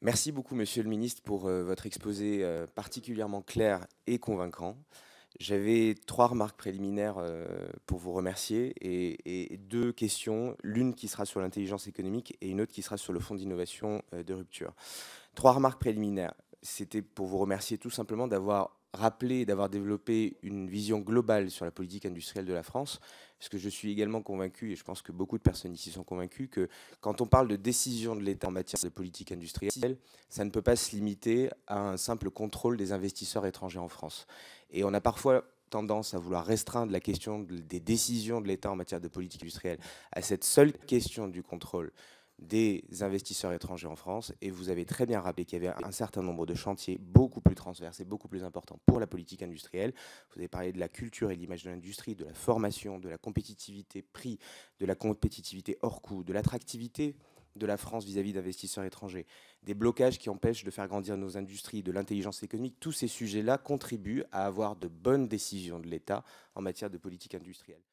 Merci beaucoup, Monsieur le Ministre, pour euh, votre exposé euh, particulièrement clair et convaincant. J'avais trois remarques préliminaires euh, pour vous remercier et, et deux questions, l'une qui sera sur l'intelligence économique et une autre qui sera sur le fonds d'innovation de rupture. Trois remarques préliminaires. C'était pour vous remercier tout simplement d'avoir rappelé, d'avoir développé une vision globale sur la politique industrielle de la France, parce que je suis également convaincu, et je pense que beaucoup de personnes ici sont convaincues, que quand on parle de décision de l'État en matière de politique industrielle, ça ne peut pas se limiter à un simple contrôle des investisseurs étrangers en France. Et on a parfois tendance à vouloir restreindre la question des décisions de l'État en matière de politique industrielle à cette seule question du contrôle des investisseurs étrangers en France. Et vous avez très bien rappelé qu'il y avait un certain nombre de chantiers beaucoup plus transverses et beaucoup plus importants pour la politique industrielle. Vous avez parlé de la culture et de l'image de l'industrie, de la formation, de la compétitivité prix, de la compétitivité hors coût, de l'attractivité de la France vis-à-vis d'investisseurs étrangers, des blocages qui empêchent de faire grandir nos industries, de l'intelligence économique, tous ces sujets-là contribuent à avoir de bonnes décisions de l'État en matière de politique industrielle.